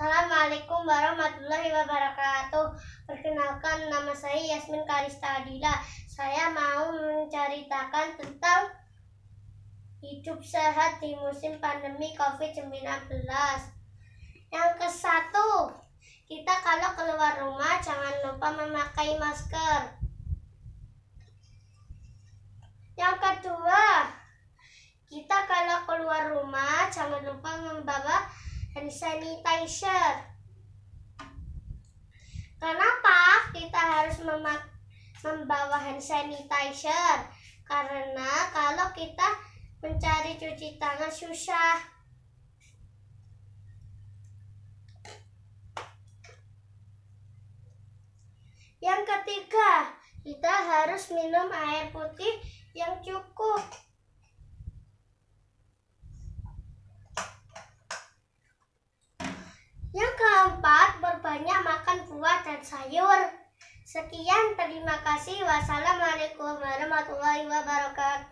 Assalamualaikum warahmatullahi wabarakatuh. Perkenalkan nama saya Yasmin Karista Adila. Saya mau menceritakan tentang hidup sehat di musim pandemi COVID-19. Yang ke satu, kita kalau keluar rumah jangan lupa memakai masker. Yang kedua, kita kalau keluar rumah jangan lupa membawa hand sanitizer. Kenapa kita harus membawa hand sanitizer? Karena kalau kita mencari cuci tangan susah. Yang ketiga, kita harus minum air putih yang cukup. dan sayur. Sekian, terima kasih. Wassalamualaikum warahmatullahi wabarakatuh.